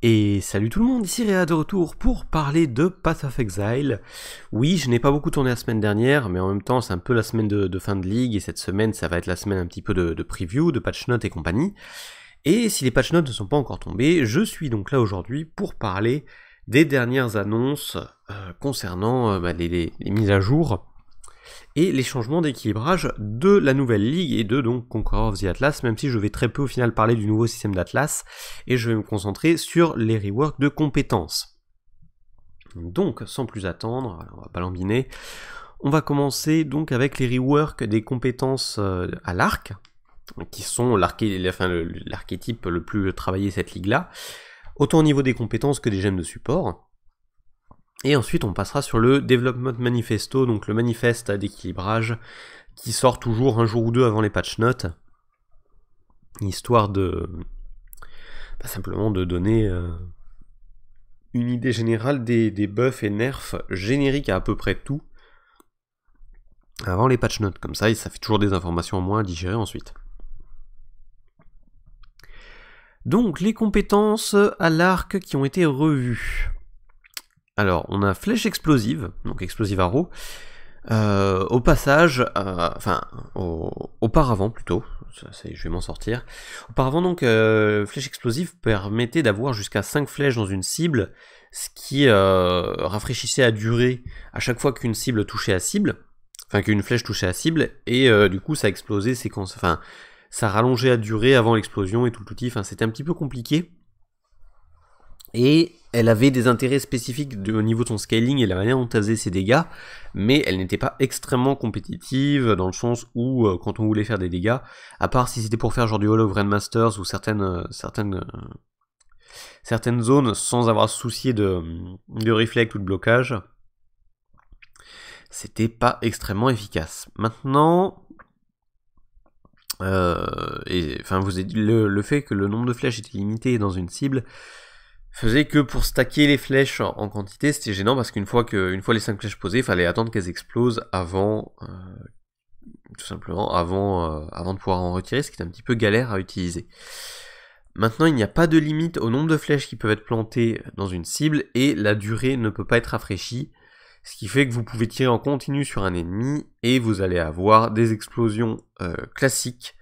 Et salut tout le monde, ici Réa de retour pour parler de Path of Exile. Oui, je n'ai pas beaucoup tourné la semaine dernière, mais en même temps c'est un peu la semaine de, fin de ligue, et cette semaine ça va être la semaine un petit peu de, preview, de patch notes et compagnie. Et si les patch notes ne sont pas encore tombés, je suis donc là aujourd'hui pour parler des dernières annonces euh, concernant euh, bah, les, mises à jour et les changements d'équilibrage de la nouvelle ligue et de donc Conqueror of the Atlas, même si je vais très peu au final parler du nouveau système d'Atlas, et je vais me concentrer sur les reworks de compétences. Donc, sans plus attendre, on va pas on va commencer donc avec les reworks des compétences euh, à l'arc, qui sont l'archétype le plus travaillé cette ligue-là, autant au niveau des compétences que des gemmes de support. Et ensuite, on passera sur le Development Manifesto, donc le manifeste d'équilibrage qui sort toujours un jour ou deux avant les patch notes, histoire de pas bah, simplement de donner euh, une idée générale des, buffs et nerfs génériques à à peu près tout avant les patch notes. Comme ça, ça fait toujours des informations en moins à digérer ensuite. Donc, les compétences à l'arc qui ont été revues. Alors, on a flèche explosive, donc explosive à Euh, au passage, euh, enfin, auparavant plutôt, ça, je vais m'en sortir. Auparavant, donc, euh, flèche explosive permettait d'avoir jusqu'à 5 flèches dans une cible, ce qui euh, rafraîchissait à durée à chaque fois qu'une cible touchait à cible, enfin, qu'une flèche touchait à cible, et du coup, ça explosait, enfin, ça rallongeait à durée avant l'explosion et tout le tout. c'était un petit peu compliqué. Et elle avait des intérêts spécifiques de, au niveau de son scaling et la manière dont tasait ses dégâts, mais elle n'était pas extrêmement compétitive dans le sens où euh, quand on voulait faire des dégâts, à part si c'était pour faire genre du Hall of Grandmasters ou certaines, euh, certaines, euh, certaines zones sans avoir soucié de, de reflect ou de blocage, c'était pas extrêmement efficace. Maintenant, et, enfin, vous, le fait que le nombre de flèches était limité dans une cible, faisait que pour stacker les flèches en quantité, c'était gênant parce qu'une fois que, fois les 5 flèches posées, il fallait attendre qu'elles explosent avant, euh, tout simplement, euh, avant, de pouvoir en retirer, ce qui est un petit peu galère à utiliser. Maintenant, il n'y a pas de limite au nombre de flèches qui peuvent être plantées dans une cible et la durée ne peut pas être rafraîchie, ce qui fait que vous pouvez tirer en continu sur un ennemi et vous allez avoir des explosions euh, classiques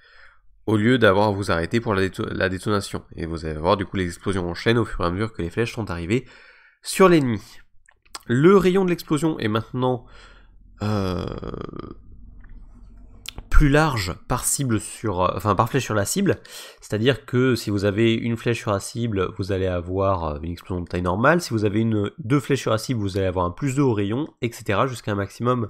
au lieu d'avoir à vous arrêter pour la, détonation. Et vous allez voir du coup les explosions en chaîne au fur et à mesure que les flèches sont arrivées sur l'ennemi. Le rayon de l'explosion est maintenant euh, plus large par cible sur, euh, enfin par flèche sur la cible. C'est-à-dire que si vous avez une flèche sur la cible, vous allez avoir euh, une explosion de taille normale. Si vous avez une deux flèches sur la cible, vous allez avoir un plus de au rayon, etc. Jusqu'à un maximum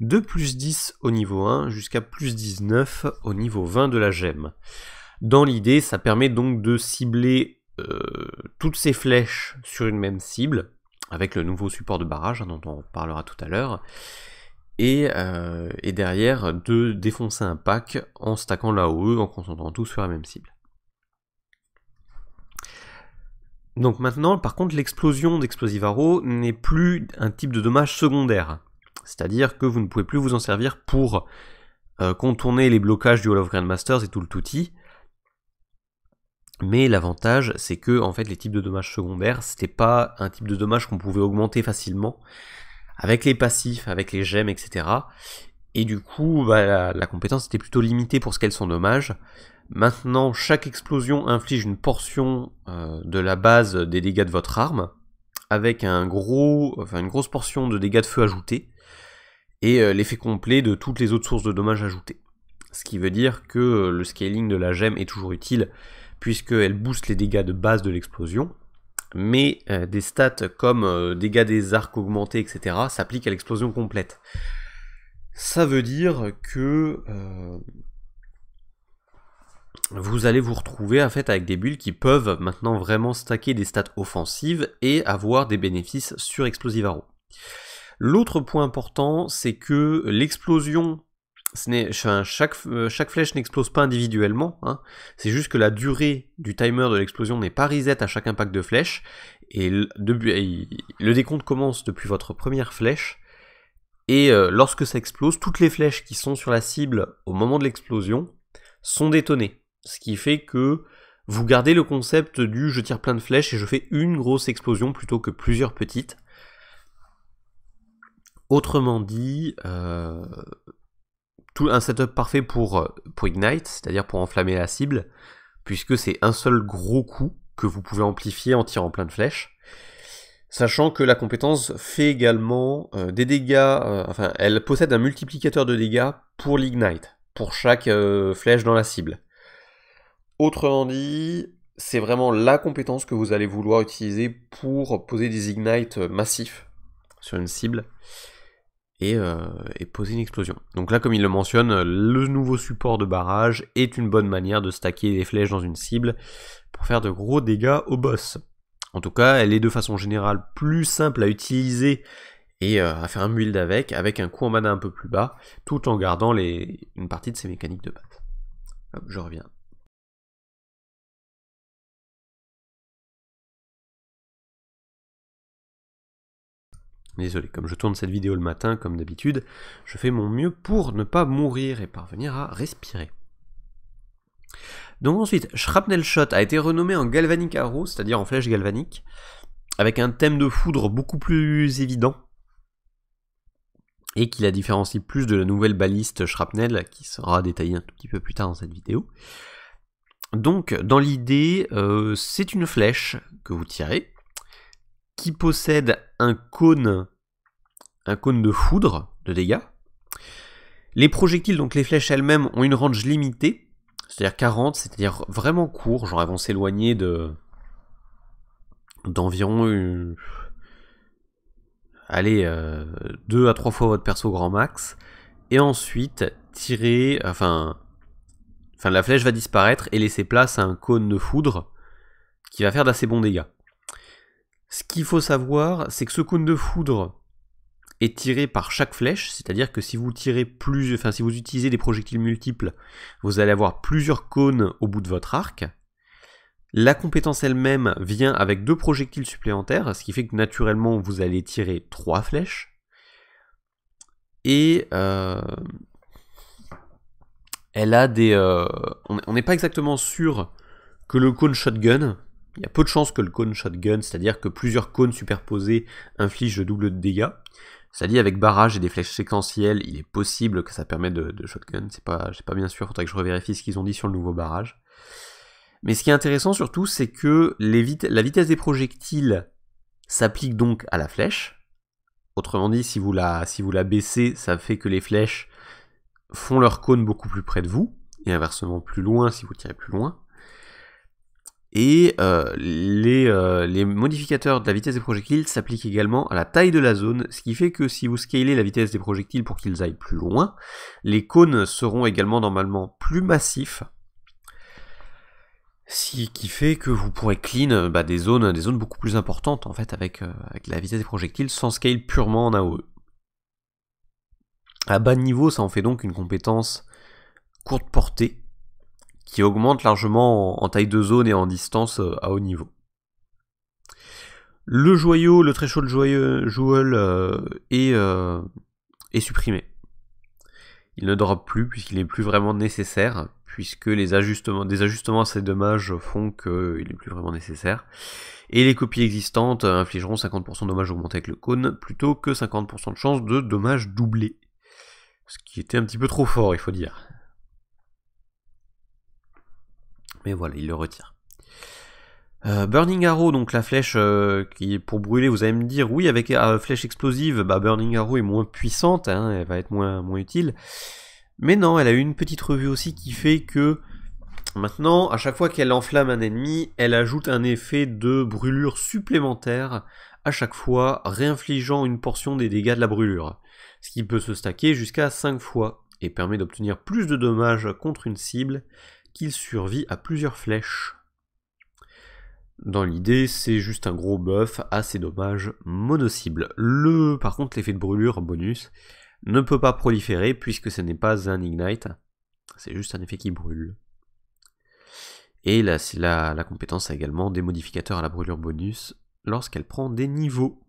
de plus 10 au niveau 1 jusqu'à plus 19 au niveau 20 de la gemme. Dans l'idée, ça permet donc de cibler euh, toutes ces flèches sur une même cible, avec le nouveau support de barrage hein, dont on parlera tout à l'heure, euh, et, derrière de défoncer un pack en stackant l'AOE, en concentrant tout sur la même cible. Donc maintenant, par contre, l'explosion d'Explosive Arrow n'est plus un type de dommage secondaire. C'est-à-dire que vous ne pouvez plus vous en servir pour euh, contourner les blocages du Hall of Grandmasters et tout le touti. Mais l'avantage, c'est que en fait, les types de dommages secondaires, ce n'était pas un type de dommage qu'on pouvait augmenter facilement avec les passifs, avec les gemmes, etc. Et du coup, bah, la, compétence était plutôt limitée pour ce qu'elles sont dommages. Maintenant, chaque explosion inflige une portion euh, de la base des dégâts de votre arme, avec un gros, enfin, une grosse portion de dégâts de feu ajoutés et euh, l'effet complet de toutes les autres sources de dommages ajoutées. Ce qui veut dire que euh, le scaling de la gemme est toujours utile puisqu'elle booste les dégâts de base de l'explosion, mais euh, des stats comme dégâts des arcs augmentés, etc. s'appliquent à l'explosion complète. Ça veut dire que vous allez vous retrouver en fait avec des bulles qui peuvent maintenant vraiment stacker des stats offensives et avoir des bénéfices sur Explosive Arrow. L'autre point important, c'est que l'explosion euh, chaque, flèche n'explose pas individuellement, hein. c'est juste que la durée du timer de l'explosion n'est pas reset à chaque impact de flèche, et le, décompte commence depuis votre première flèche, et euh, lorsque ça explose, toutes les flèches qui sont sur la cible au moment de l'explosion sont détonnées, ce qui fait que vous gardez le concept du je tire plein de flèches et je fais une grosse explosion plutôt que plusieurs petites, Autrement dit, euh, tout un setup parfait pour, euh, pour Ignite, c'est-à-dire pour enflammer la cible, puisque c'est un seul gros coup que vous pouvez amplifier en tirant plein de flèches. Sachant que la compétence fait également euh, des dégâts, enfin elle possède un multiplicateur de dégâts pour l'ignite, pour chaque flèche dans la cible. Autrement dit, c'est vraiment la compétence que vous allez vouloir utiliser pour poser des ignites massifs sur une cible. Euh, et, poser une explosion. Donc là, comme il le mentionne, le nouveau support de barrage est une bonne manière de stacker les flèches dans une cible pour faire de gros dégâts au boss. En tout cas, elle est de façon générale plus simple à utiliser et euh, à faire un build avec, avec un coût en mana un peu plus bas, tout en gardant une partie de ses mécaniques de base. je reviens Désolé, comme je tourne cette vidéo le matin, comme d'habitude, je fais mon mieux pour ne pas mourir et parvenir à respirer. Donc ensuite, Shrapnel Shot a été renommé en Galvanic Arrow, c'est-à-dire en flèche galvanique, avec un thème de foudre beaucoup plus évident, et qui la différencie plus de la nouvelle baliste Shrapnel, qui sera détaillée un tout petit peu plus tard dans cette vidéo. Donc, dans l'idée, euh, c'est une flèche que vous tirez, qui possède un cône, un cône de foudre de dégâts. Les projectiles, donc les flèches elles-mêmes, ont une range limitée, c'est-à-dire 40, c'est-à-dire vraiment court, genre elles vont s'éloigner de d'environ une... allez euh, deux à trois fois votre perso grand max et ensuite tirer enfin enfin la flèche va disparaître et laisser place à un cône de foudre qui va faire d'assez bons dégâts. Ce qu'il faut savoir, c'est que ce cône de foudre est tiré par chaque flèche, c'est-à-dire que si vous tirez plus, enfin si vous utilisez des projectiles multiples, vous allez avoir plusieurs cônes au bout de votre arc. La compétence elle-même vient avec deux projectiles supplémentaires, ce qui fait que naturellement vous allez tirer trois flèches. Et euh, elle a des, euh, on n'est pas exactement sûr que le cône shotgun, il y a peu de chances que le cône shotgun, c'est-à-dire que plusieurs cônes superposés infligent le double de dégâts. C'est-à-dire avec barrage et des flèches séquentielles, il est possible que ça permette de, shotgun. C'est pas, pas bien sûr, faudrait que je revérifie ce qu'ils ont dit sur le nouveau barrage. Mais ce qui est intéressant surtout, c'est que la vitesse des projectiles s'applique donc à la flèche. Autrement dit, si vous, si vous la baissez, ça fait que les flèches font leur cône beaucoup plus près de vous, et inversement plus loin si vous tirez plus loin. Et euh, euh, les, modificateurs de la vitesse des projectiles s'appliquent également à la taille de la zone, ce qui fait que si vous scalez la vitesse des projectiles pour qu'ils aillent plus loin, les cônes seront également normalement plus massifs, ce qui fait que vous pourrez clean euh, bah, des, zones, des zones beaucoup plus importantes en fait avec, avec la vitesse des projectiles sans scale purement en AOE. À bas niveau, ça en fait donc une compétence courte portée, qui augmente largement en, taille de zone et en distance euh, à haut niveau. Le joyau, le très joyeux, jouel joyeux est, euh, est, supprimé. Il ne drop plus puisqu'il n'est plus vraiment nécessaire, puisque les ajustements, des ajustements à ces dommages font qu'il euh, n'est plus vraiment nécessaire. Et les copies existantes infligeront 50% de dommages augmentés avec le cône, plutôt que 50% de chance de dommages doublés. Ce qui était un petit peu trop fort, il faut dire. Mais voilà, il le retire. Euh, Burning Arrow, donc la flèche euh, qui est pour brûler, vous allez me dire, oui, avec la euh, flèche explosive, bah, Burning Arrow est moins puissante, hein, elle va être moins, moins utile. Mais non, elle a une petite revue aussi qui fait que maintenant, à chaque fois qu'elle enflamme un ennemi, elle ajoute un effet de brûlure supplémentaire, à chaque fois réinfligeant une portion des dégâts de la brûlure. Ce qui peut se stacker jusqu'à 5 fois et permet d'obtenir plus de dommages contre une cible il survit à plusieurs flèches. Dans l'idée, c'est juste un gros buff assez dommage, mono-cible. Le, par contre, l'effet de brûlure bonus ne peut pas proliférer puisque ce n'est pas un ignite, c'est juste un effet qui brûle. Et là, la, la compétence a également des modificateurs à la brûlure bonus lorsqu'elle prend des niveaux.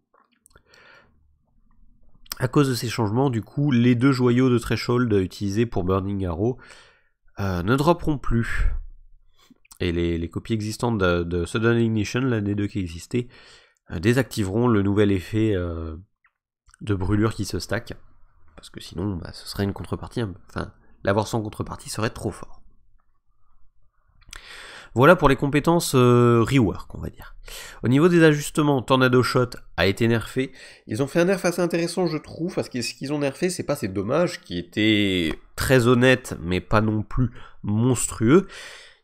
À cause de ces changements, du coup, les deux joyaux de threshold utilisés pour Burning Arrow euh, ne dropperont plus. Et les, copies existantes de, Sudden Ignition, l'un des deux qui existait, euh, désactiveront le nouvel effet euh, de brûlure qui se stack. Parce que sinon, bah, ce serait une contrepartie. Hein. Enfin, l'avoir sans contrepartie serait trop fort. Voilà pour les compétences euh, rework, on va dire. Au niveau des ajustements, Tornado Shot a été nerfé. Ils ont fait un nerf assez intéressant, je trouve, parce que ce qu'ils ont nerfé, c'est pas ces dommages qui étaient très honnêtes, mais pas non plus monstrueux.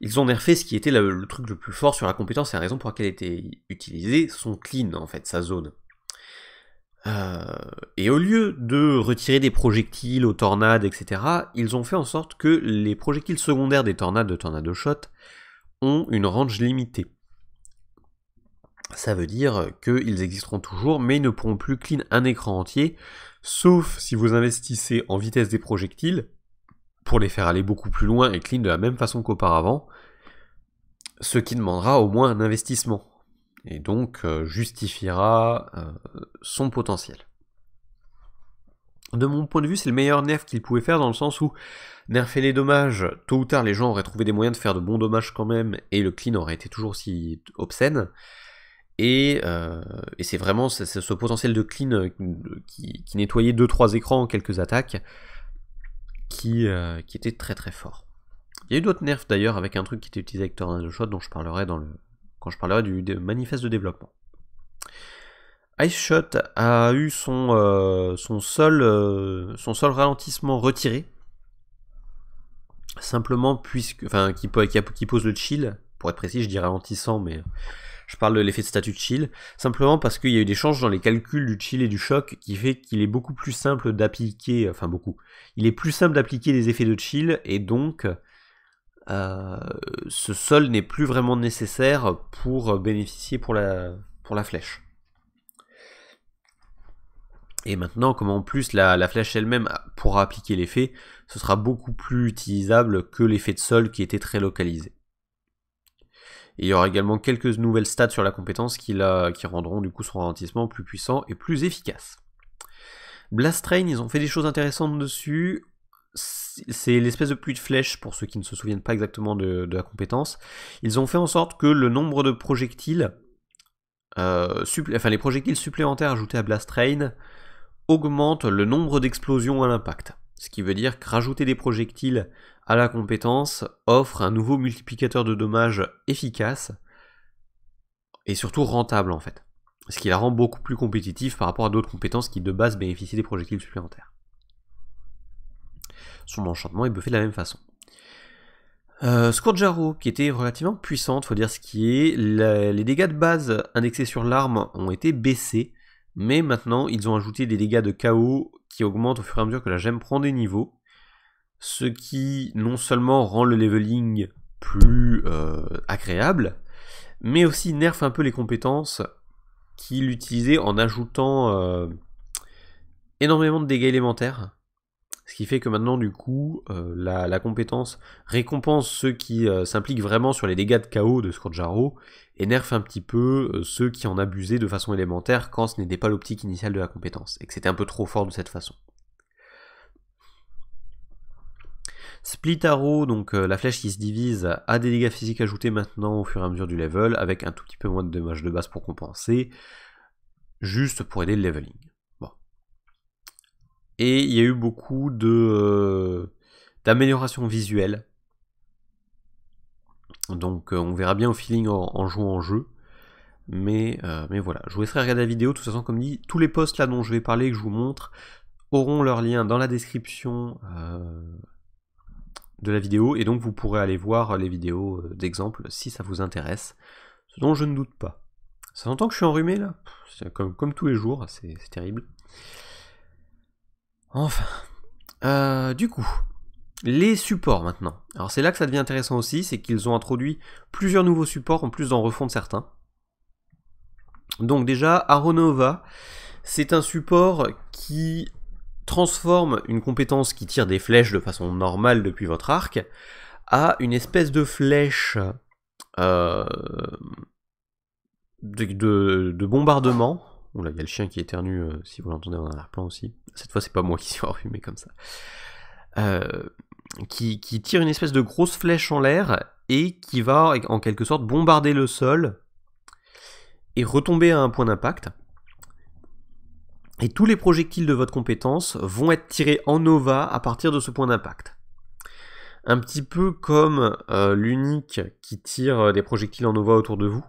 Ils ont nerfé ce qui était le, truc le plus fort sur la compétence et la raison pour laquelle elle était utilisée, son clean, en fait, sa zone. Euh, et au lieu de retirer des projectiles aux tornades, etc., ils ont fait en sorte que les projectiles secondaires des tornades de Tornado Shot une range limitée. Ça veut dire qu'ils existeront toujours, mais ils ne pourront plus clean un écran entier, sauf si vous investissez en vitesse des projectiles, pour les faire aller beaucoup plus loin et clean de la même façon qu'auparavant, ce qui demandera au moins un investissement, et donc euh, justifiera euh, son potentiel de mon point de vue, c'est le meilleur nerf qu'il pouvait faire dans le sens où nerfer les dommages, tôt ou tard, les gens auraient trouvé des moyens de faire de bons dommages quand même, et le clean aurait été toujours si obscène. Euh, et, c'est vraiment ce, potentiel de clean euh, qui, nettoyait 2-3 écrans en quelques attaques euh, qui, était très très fort. Il y a eu d'autres nerfs d'ailleurs avec un truc qui était utilisé avec Tornado Shot dont je parlerai dans le, quand je parlerai du manifeste de développement. Ice Shot a eu son, euh, son, seul, euh, son seul ralentissement retiré. Simplement puisque. Enfin, qui, pose le chill. Pour être précis, je dis ralentissant, mais je parle de l'effet de statut de chill. Simplement parce qu'il y a eu des changes dans les calculs du chill et du choc qui fait qu'il est beaucoup plus simple d'appliquer. Enfin, beaucoup. Il est plus simple d'appliquer des effets de chill et donc. Euh, ce sol n'est plus vraiment nécessaire pour bénéficier pour la, pour la flèche. Et maintenant, comme en plus la, flèche elle-même pourra appliquer l'effet, ce sera beaucoup plus utilisable que l'effet de sol qui était très localisé. il y aura également quelques nouvelles stats sur la compétence qui, rendront du coup son ralentissement plus puissant et plus efficace. Blast Train, ils ont fait des choses intéressantes dessus. C'est l'espèce de pluie de flèches, pour ceux qui ne se souviennent pas exactement de, la compétence. Ils ont fait en sorte que le nombre de projectiles, euh, enfin les projectiles supplémentaires ajoutés à Blast Train, augmente le nombre d'explosions à l'impact. Ce qui veut dire que rajouter des projectiles à la compétence offre un nouveau multiplicateur de dommages efficace et surtout rentable en fait. Ce qui la rend beaucoup plus compétitive par rapport à d'autres compétences qui de base bénéficient des projectiles supplémentaires. Son enchantement est buffé de la même façon. Euh, Scourjaro, qui était relativement puissante, faut dire ce qui est, les dégâts de base indexés sur l'arme ont été baissés, mais maintenant, ils ont ajouté des dégâts de chaos qui augmentent au fur et à mesure que la gemme prend des niveaux. Ce qui non seulement rend le leveling plus euh, agréable, mais aussi nerfe un peu les compétences qu'il utilisait en ajoutant euh, énormément de dégâts élémentaires ce qui fait que maintenant, du coup, euh, la, compétence récompense ceux qui euh, s'impliquent vraiment sur les dégâts de chaos de Scorjaro et nerf un petit peu euh, ceux qui en abusaient de façon élémentaire quand ce n'était pas l'optique initiale de la compétence, et que c'était un peu trop fort de cette façon. Split Arrow, donc la flèche qui se divise, a des dégâts physiques ajoutés maintenant au fur et à mesure du level, avec un tout petit peu moins de dommages de base pour compenser, juste pour aider le leveling. Et il y a eu beaucoup de euh, d'améliorations visuelles. Donc euh, on verra bien au feeling en, jouant en jeu. Mais, euh, mais voilà, je vous laisserai regarder la vidéo. De toute façon, comme dit, tous les posts là dont je vais parler, et que je vous montre, auront leur lien dans la description de la vidéo. Et donc vous pourrez aller voir les vidéos d'exemple si ça vous intéresse. Ce dont je ne doute pas. Ça s'entend que je suis enrhumé là. Comme, comme tous les jours, c'est terrible. Enfin. Euh, du coup, les supports maintenant. Alors c'est là que ça devient intéressant aussi, c'est qu'ils ont introduit plusieurs nouveaux supports en plus d'en refondre certains. Donc déjà, Aronova, c'est un support qui transforme une compétence qui tire des flèches de façon normale depuis votre arc à une espèce de flèche euh, de bombardement il y a le chien qui éternue, euh, si vous l'entendez en arrière-plan aussi. Cette fois, c'est pas moi qui suis enrhumé comme ça. Euh, qui, tire une espèce de grosse flèche en l'air et qui va, en quelque sorte, bombarder le sol et retomber à un point d'impact. Et tous les projectiles de votre compétence vont être tirés en nova à partir de ce point d'impact. Un petit peu comme euh, l'unique qui tire des projectiles en nova autour de vous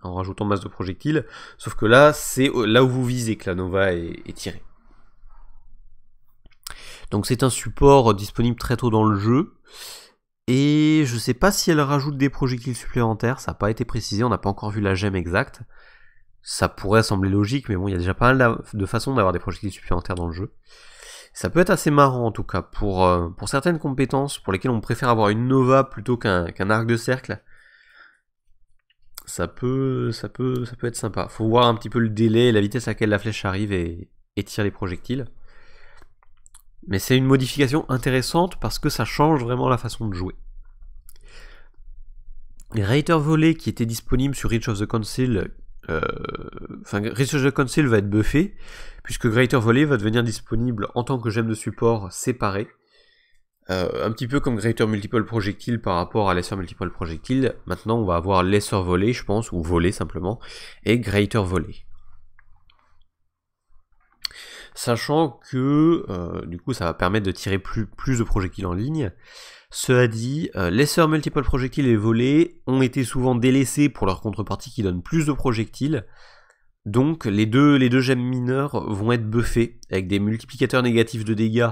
en rajoutant masse de projectiles, sauf que là, c'est là où vous visez que la Nova est, tirée. Donc c'est un support disponible très tôt dans le jeu, et je ne sais pas si elle rajoute des projectiles supplémentaires, ça n'a pas été précisé, on n'a pas encore vu la gemme exacte. Ça pourrait sembler logique, mais bon, il y a déjà pas mal de façons d'avoir des projectiles supplémentaires dans le jeu. Ça peut être assez marrant en tout cas, pour, euh, pour certaines compétences pour lesquelles on préfère avoir une Nova plutôt qu'un arc de cercle, ça peut, ça peut, ça peut être sympa. Faut voir un petit peu le délai, la vitesse à laquelle la flèche arrive et, tire les projectiles. Mais c'est une modification intéressante parce que ça change vraiment la façon de jouer. Les Volley qui était disponible sur Reach of the Council, euh, enfin Reach of the Council va être buffé puisque Greater Volley va devenir disponible en tant que gemme de support séparé euh, un petit peu comme Greater Multiple Projectile par rapport à Lesser Multiple Projectile, maintenant on va avoir Lesser Volé, je pense, ou Volé simplement, et Greater Volé. Sachant que, euh, du coup, ça va permettre de tirer plus, de projectiles en ligne. Cela dit, euh, Lesser Multiple Projectile et Volé ont été souvent délaissés pour leur contrepartie qui donne plus de projectiles. Donc les deux, les deux gemmes mineures vont être buffées avec des multiplicateurs négatifs de dégâts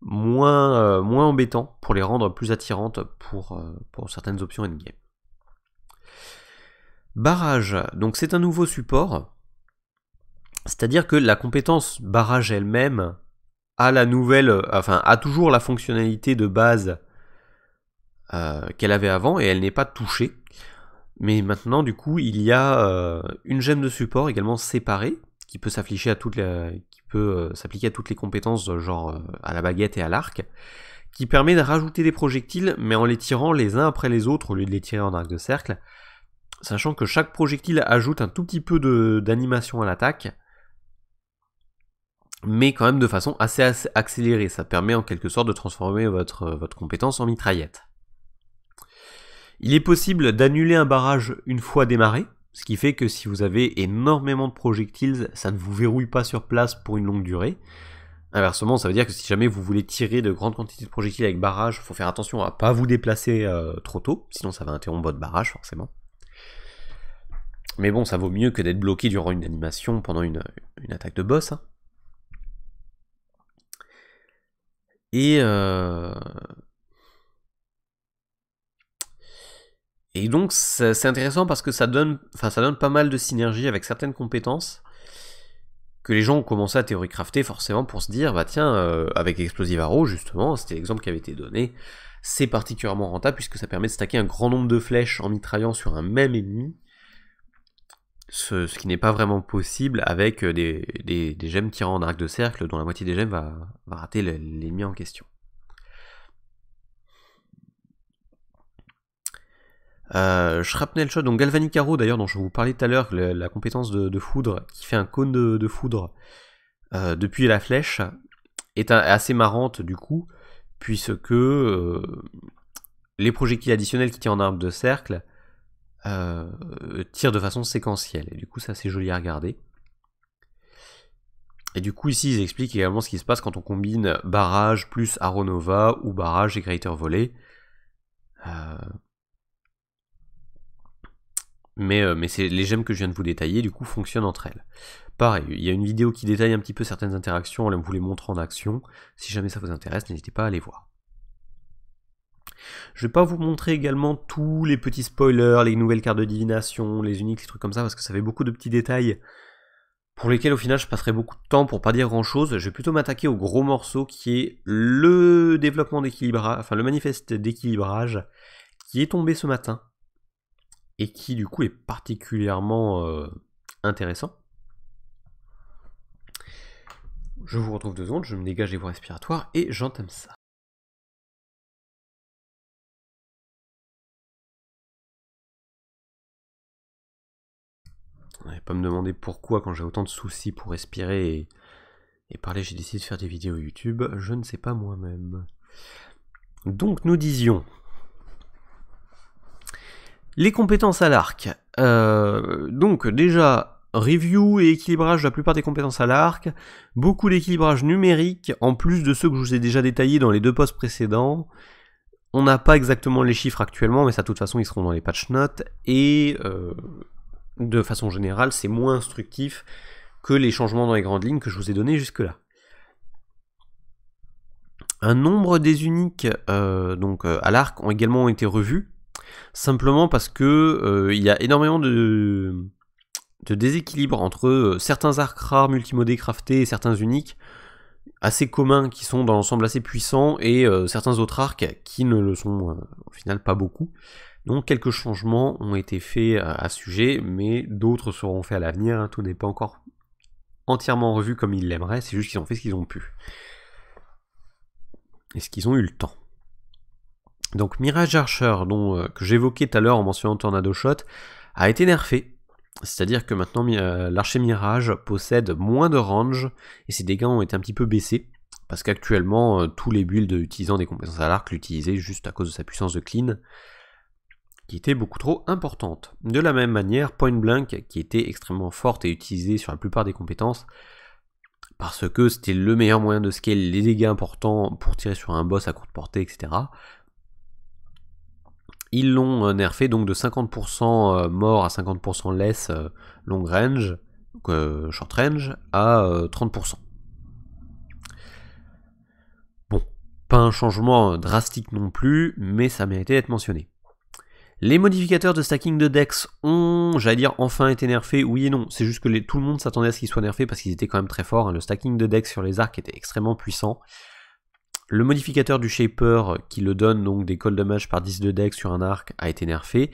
moins, euh, moins embêtant pour les rendre plus attirantes pour, euh, pour certaines options endgame. Barrage, donc c'est un nouveau support, c'est-à-dire que la compétence barrage elle-même a la nouvelle, enfin a toujours la fonctionnalité de base euh, qu'elle avait avant et elle n'est pas touchée. Mais maintenant, du coup, il y a une gemme de support également séparée qui peut s'afficher à toutes les, peut euh, s'appliquer à toutes les compétences, euh, genre euh, à la baguette et à l'arc, qui permet de rajouter des projectiles, mais en les tirant les uns après les autres au lieu de les tirer en arc de cercle, sachant que chaque projectile ajoute un tout petit peu d'animation à l'attaque, mais quand même de façon assez, accélérée. Ça permet en quelque sorte de transformer votre, votre compétence en mitraillette. Il est possible d'annuler un barrage une fois démarré, ce qui fait que si vous avez énormément de projectiles, ça ne vous verrouille pas sur place pour une longue durée. Inversement, ça veut dire que si jamais vous voulez tirer de grandes quantités de projectiles avec barrage, il faut faire attention à ne pas vous déplacer euh, trop tôt, sinon ça va interrompre votre barrage forcément. Mais bon, ça vaut mieux que d'être bloqué durant une animation pendant une, attaque de boss. Hein. Et, euh, Et donc c'est intéressant parce que ça donne, enfin, ça donne pas mal de synergie avec certaines compétences que les gens ont commencé à théoricrafter forcément pour se dire bah tiens euh, avec Explosive Arrow justement c'était l'exemple qui avait été donné c'est particulièrement rentable puisque ça permet de stacker un grand nombre de flèches en mitraillant sur un même ennemi ce, qui n'est pas vraiment possible avec euh, des, des, des gemmes tirant en arc de cercle dont la moitié des gemmes va, va rater l'ennemi en question Euh, Shrapnel Shot, donc Galvanic Arrow d'ailleurs, dont je vous parlais tout à l'heure, la, compétence de, foudre, qui fait un cône de, foudre euh, depuis la flèche, est assez marrante du coup, puisque euh, les projectiles additionnels qui tirent en arbre de cercle tirent de façon séquentielle. Et du coup, ça assez joli à regarder. Et du coup, ici, ils expliquent également ce qui se passe quand on combine barrage plus Aronova ou barrage et Greater volé. Mais, euh, les gemmes que je viens de vous détailler, du coup, fonctionnent entre elles. Pareil, il y a une vidéo qui détaille un petit peu certaines interactions, on vous les montre en action. Si jamais ça vous intéresse, n'hésitez pas à aller voir. Je vais pas vous montrer également tous les petits spoilers, les nouvelles cartes de divination, les uniques, les trucs comme ça, parce que ça fait beaucoup de petits détails pour lesquels au final je passerai beaucoup de temps pour pas dire grand chose. Je vais plutôt m'attaquer au gros morceau qui est le développement d'équilibrage, enfin le manifeste d'équilibrage qui est tombé ce matin et qui du coup est particulièrement euh, intéressant. Je vous retrouve deux secondes, je me dégage des voies respiratoires et j'entame ça. Vous n'allez pas me demander pourquoi quand j'ai autant de soucis pour respirer et parler, j'ai décidé de faire des vidéos YouTube, je ne sais pas moi-même. Donc nous disions, les compétences à l'arc. Euh, donc déjà, review et équilibrage de la plupart des compétences à l'arc, beaucoup d'équilibrage numérique, en plus de ceux que je vous ai déjà détaillés dans les deux postes précédents. On n'a pas exactement les chiffres actuellement, mais ça de toute façon ils seront dans les patch notes, et euh, de façon générale c'est moins instructif que les changements dans les grandes lignes que je vous ai donnés jusque-là. Un nombre des uniques euh, donc, à l'arc ont également été revus, simplement parce que euh, il y a énormément de, déséquilibre entre euh, certains arcs rares multimodés craftés et certains uniques assez communs qui sont dans l'ensemble assez puissants et euh, certains autres arcs qui ne le sont au final pas beaucoup. Donc quelques changements ont été faits à ce sujet, mais d'autres seront faits à l'avenir. Tout n'est pas encore entièrement revu comme ils l'aimeraient, c'est juste qu'ils ont fait ce qu'ils ont pu. Et ce qu'ils ont eu le temps. Donc Mirage Archer, euh, que j'évoquais tout à l'heure en mentionnant Tornado Shot, a été nerfé. C'est-à-dire que maintenant euh, l'archer Mirage possède moins de range et ses dégâts ont été un petit peu baissés. Parce qu'actuellement, euh, tous les builds utilisant des compétences à l'arc l'utilisaient juste à cause de sa puissance de clean, qui était beaucoup trop importante. De la même manière, Point Blank, qui était extrêmement forte et utilisée sur la plupart des compétences, parce que c'était le meilleur moyen de scale les dégâts importants pour tirer sur un boss à courte portée, etc. Ils l'ont euh, nerfé donc de 50% euh, mort à 50% less euh, long range, short range, à 30%. Bon, pas un changement drastique non plus, mais ça méritait d'être mentionné. Les modificateurs de stacking de Dex ont, j'allais dire, enfin été nerfés, oui et non. C'est juste que tout le monde s'attendait à ce qu'ils soient nerfés parce qu'ils étaient quand même très forts. Hein. Le stacking de Dex sur les arcs était extrêmement puissant. Le modificateur du shaper qui le donne donc des cold damage par 10 de deck sur un arc a été nerfé.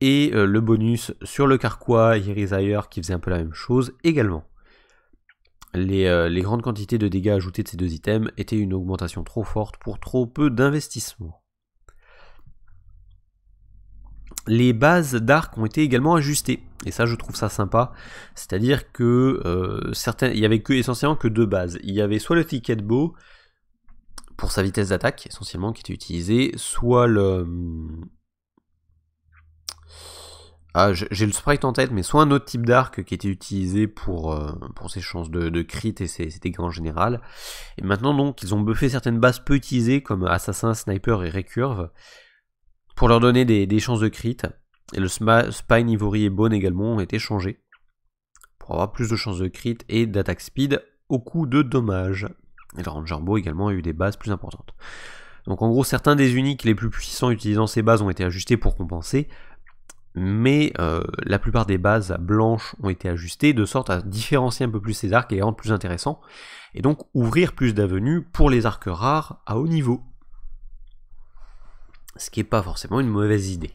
Et euh, le bonus sur le Carquois Irisire qui faisait un peu la même chose également. Les, euh, grandes quantités de dégâts ajoutées de ces deux items étaient une augmentation trop forte pour trop peu d'investissement. Les bases d'arc ont été également ajustées, et ça je trouve ça sympa. C'est-à-dire que euh, certains, il n'y avait essentiellement que deux bases. Il y avait soit le ticket bow, pour sa vitesse d'attaque essentiellement qui était utilisée, soit le... Hmm, ah, j'ai le sprite en tête, mais soit un autre type d'arc qui était utilisé pour, euh, pour ses chances de, crit et ses, dégâts en général. Et maintenant, donc, ils ont buffé certaines bases peu utilisées comme Assassin, Sniper et Recurve pour leur donner des, des chances de crit. Et le Spine, Ivory et Bone également ont été changés pour avoir plus de chances de crit et d'attaque speed au coup de dommage. Et le Ranger également a eu des bases plus importantes. Donc en gros, certains des uniques les plus puissants utilisant ces bases ont été ajustés pour compenser, mais euh, la plupart des bases blanches ont été ajustées de sorte à différencier un peu plus ces arcs et les rendre plus intéressants, et donc ouvrir plus d'avenues pour les arcs rares à haut niveau. Ce qui n'est pas forcément une mauvaise idée.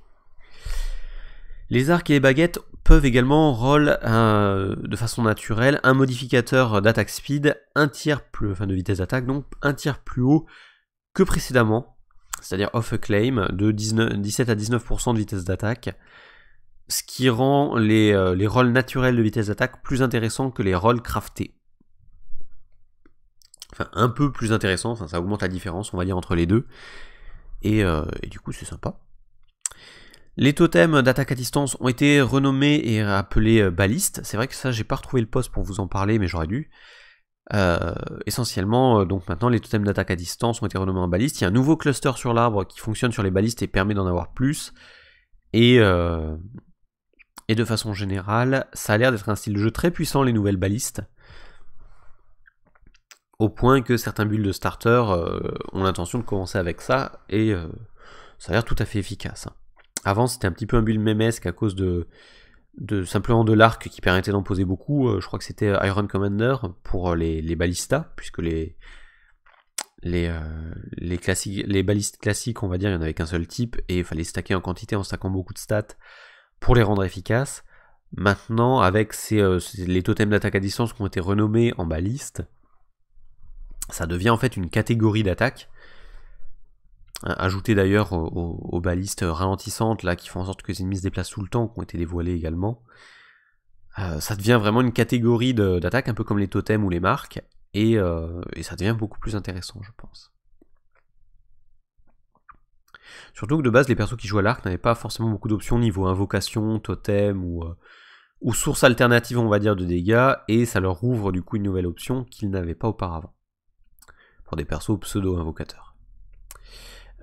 Les arcs et les baguettes peuvent également rôle euh, de façon naturelle un modificateur d'attaque speed un tiers plus de vitesse d'attaque un tiers plus haut que précédemment, c'est-à-dire off a claim de 17 à 19% de vitesse d'attaque, ce qui rend euh, les, rôles naturels de vitesse d'attaque plus intéressants que les rôles craftés. Enfin un peu plus intéressants, ça augmente la différence on va dire entre les deux. et euh, du coup c'est sympa. Les totems d'attaque à distance ont été renommés et appelés euh, balistes. C'est vrai que ça, j'ai pas retrouvé le poste pour vous en parler, mais j'aurais dû. Euh, essentiellement, euh, donc maintenant, les totems d'attaque à distance ont été renommés en balistes. Il y a un nouveau cluster sur l'arbre qui fonctionne sur les balistes et permet d'en avoir plus. Et, de façon générale, ça a l'air d'être un style de jeu très puissant, les nouvelles balistes. Au point que certains bulles de starter ont l'intention de commencer avec ça, et ça a l'air tout à fait efficace. Avant, c'était un petit peu un build mémesque à cause de, simplement de l'arc qui permettait d'en poser beaucoup. Euh, je crois que c'était euh, Iron Commander pour euh, les, les balistas, puisque les, les, classiques, les balistes classiques, on va dire, il n'y en avait qu'un seul type, et il fallait stacker en quantité en stackant beaucoup de stats pour les rendre efficaces. Maintenant, avec les totems d'attaque à distance qui ont été renommés en balistes, ça devient en fait une catégorie d'attaque ajouté d'ailleurs aux, balistes euh, ralentissantes là qui font en sorte que les ennemis se déplacent tout le temps, qui ont été dévoilés également. Euh, ça devient vraiment une catégorie d'attaque, un peu comme les totems ou les marques, euh, et, ça devient beaucoup plus intéressant, je pense. Surtout que de base, les persos qui jouent à l'arc n'avaient pas forcément beaucoup d'options niveau invocation, totem ou, sources ou source alternative, on va dire, de dégâts, et ça leur ouvre du coup une nouvelle option qu'ils n'avaient pas auparavant. Pour des persos pseudo-invocateurs.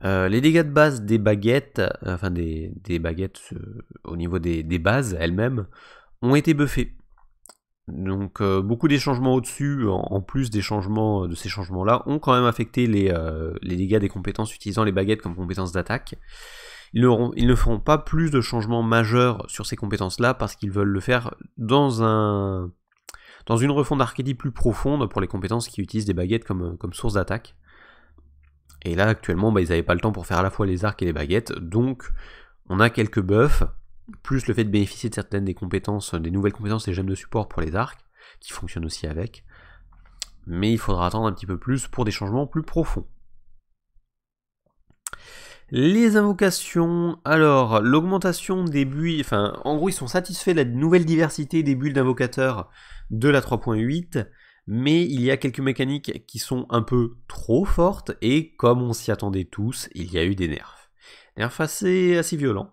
Euh, les dégâts de base des baguettes, euh, enfin des, baguettes euh, au niveau des, bases elles-mêmes, ont été buffés. Donc beaucoup des changements au-dessus, en, plus des changements de ces changements-là, ont quand même affecté les, dégâts des compétences utilisant les baguettes comme compétences d'attaque. Ils, ne feront pas plus de changements majeurs sur ces compétences-là parce qu'ils veulent le faire dans un dans une refonte d'archétype plus profonde pour les compétences qui utilisent des baguettes comme source d'attaque. Et là, actuellement, bah, ils n'avaient pas le temps pour faire à la fois les arcs et les baguettes. Donc, on a quelques buffs, plus le fait de bénéficier de certaines des compétences, des nouvelles compétences et gemmes de support pour les arcs, qui fonctionnent aussi avec. Mais il faudra attendre un petit peu plus pour des changements plus profonds. Les invocations, alors l'augmentation des buis... enfin en gros ils sont satisfaits de la nouvelle diversité des bulles d'invocateurs de la 3.8 mais il y a quelques mécaniques qui sont un peu trop fortes et comme on s'y attendait tous, il y a eu des nerfs. Nerfs assez, assez violents.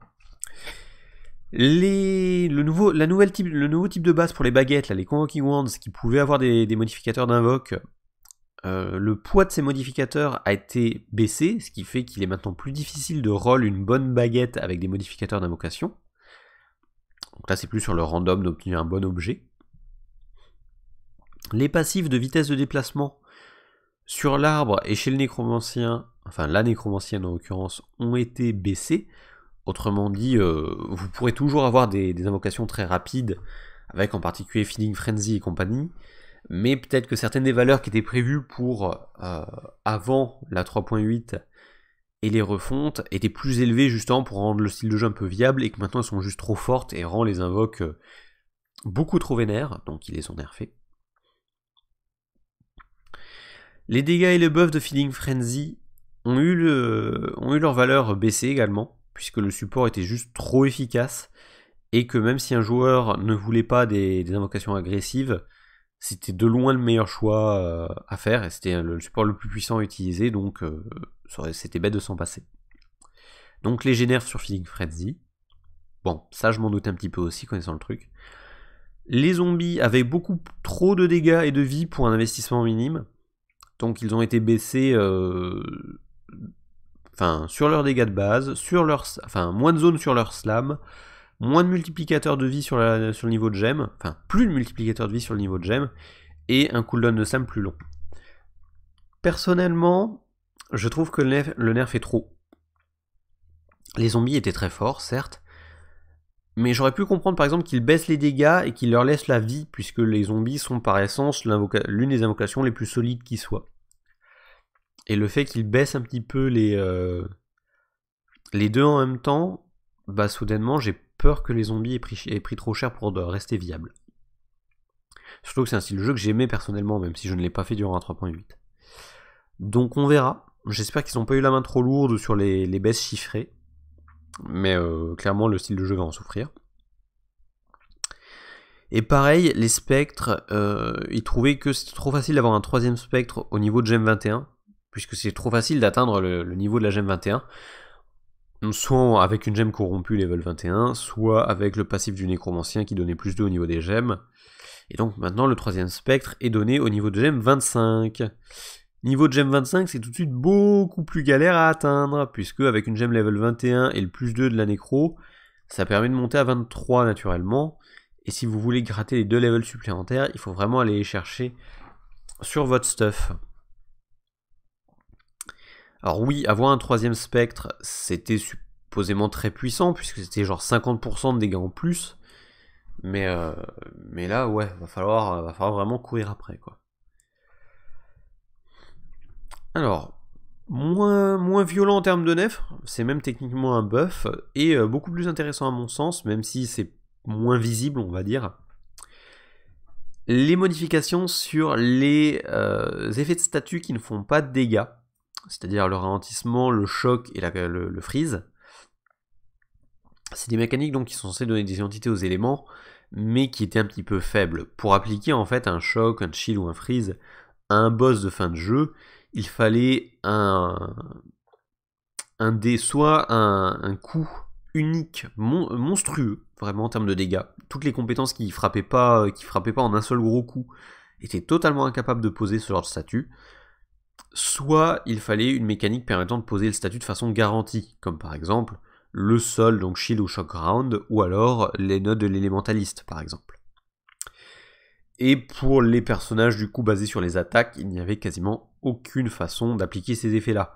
le, nouveau, la nouvelle type, le nouveau type de base pour les baguettes, les Convoking Wands, qui pouvaient avoir des, modificateurs d'invoque, euh, le poids de ces modificateurs a été baissé, ce qui fait qu'il est maintenant plus difficile de roll une bonne baguette avec des modificateurs d'invocation. Donc là, c'est plus sur le random d'obtenir un bon objet. Les passifs de vitesse de déplacement sur l'arbre et chez le nécromancien, enfin la nécromancienne en l'occurrence, ont été baissés. Autrement dit, euh, vous pourrez toujours avoir des, invocations très rapides, avec en particulier Feeling Frenzy et compagnie, mais peut-être que certaines des valeurs qui étaient prévues pour euh, avant la 3.8 et les refontes étaient plus élevées justement pour rendre le style de jeu un peu viable et que maintenant elles sont juste trop fortes et rendent les invoques euh, beaucoup trop vénères, donc ils les ont nerfées. Les dégâts et les buffs de Feeling Frenzy ont eu, leur valeur baissée également, puisque le support était juste trop efficace, et que même si un joueur ne voulait pas des, invocations agressives, c'était de loin le meilleur choix euh, à faire, et c'était le support le plus puissant à utiliser, donc euh, c'était bête de s'en passer. Donc les génères sur Feeling Frenzy. Bon, ça je m'en doutais un petit peu aussi, connaissant le truc. Les zombies avaient beaucoup trop de dégâts et de vie pour un investissement minime, donc ils ont été baissés euh, enfin, sur leurs dégâts de base, sur leur, enfin, moins de zones sur leur slam, moins de multiplicateurs de vie sur, le niveau de gemme, enfin plus de multiplicateurs de vie sur le niveau de gemme, et un cooldown de slam plus long. Personnellement, je trouve que le nerf, est trop. Les zombies étaient très forts, certes, mais j'aurais pu comprendre par exemple qu'ils baissent les dégâts et qu'ils leur laissent la vie, puisque les zombies sont par essence l'une des invocations les plus solides qui soient. Et le fait qu'ils baissent un petit peu les, euh, les deux en même temps, bah soudainement j'ai peur que les zombies aient pris, trop cher pour rester viables. Surtout que c'est un style de jeu que j'aimais personnellement, même si je ne l'ai pas fait durant un 3.8. Donc on verra. J'espère qu'ils n'ont pas eu la main trop lourde sur les, baisses chiffrées. Mais euh, clairement, le style de jeu va en souffrir. Et pareil, les spectres, euh, ils trouvaient que c'était trop facile d'avoir un troisième spectre au niveau de gm 21 puisque c'est trop facile d'atteindre le, niveau de la gemme 21, soit avec une gemme corrompue level 21, soit avec le passif du nécromancien qui donnait plus 2 au niveau des gemmes. Et donc maintenant le troisième spectre est donné au niveau de gemme 25. Niveau de gemme 25, c'est tout de suite beaucoup plus galère à atteindre, puisque avec une gemme level 21 et le plus 2 de la nécro, ça permet de monter à 23 naturellement. Et si vous voulez gratter les deux levels supplémentaires, il faut vraiment aller les chercher sur votre stuff. Alors oui, avoir un troisième spectre, c'était supposément très puissant, puisque c'était genre 50% de dégâts en plus. Mais, euh, mais là, ouais, va falloir, euh, va falloir vraiment courir après, quoi. Alors, moins, moins violent en termes de nef, c'est même techniquement un buff, et euh, beaucoup plus intéressant à mon sens, même si c'est moins visible, on va dire. Les modifications sur les effets de statut qui ne font pas de dégâts c'est-à-dire le ralentissement, le choc et le, freeze. C'est des mécaniques qui sont censées donner des identités aux éléments, mais qui étaient un petit peu faibles. Pour appliquer en fait un choc, un chill ou un freeze à un boss de fin de jeu, il fallait un, un dé, soit un, coup unique, monstrueux, vraiment en termes de dégâts. Toutes les compétences qui frappaient pas, qui frappaient pas en un seul gros coup étaient totalement incapables de poser ce genre de statut soit il fallait une mécanique permettant de poser le statut de façon garantie, comme par exemple le sol, donc shield ou shock ground, ou alors les notes de l'élémentaliste, par exemple. Et pour les personnages du coup basés sur les attaques, il n'y avait quasiment aucune façon d'appliquer ces effets-là.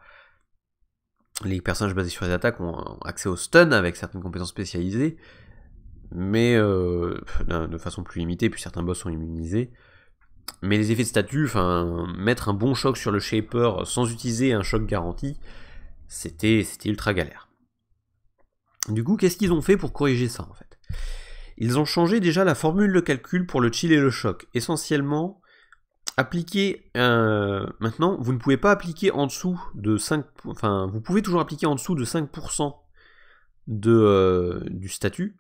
Les personnages basés sur les attaques ont accès au stun avec certaines compétences spécialisées, mais euh, de façon plus limitée, puis certains boss sont immunisés mais les effets de statut, enfin, mettre un bon choc sur le shaper sans utiliser un choc garanti, c'était ultra galère. Du coup, qu'est-ce qu'ils ont fait pour corriger ça en fait Ils ont changé déjà la formule de calcul pour le chill et le choc. Essentiellement, appliquer maintenant, vous ne pouvez pas appliquer en dessous de 5 enfin, vous pouvez toujours appliquer en dessous de 5 de, euh, du statut,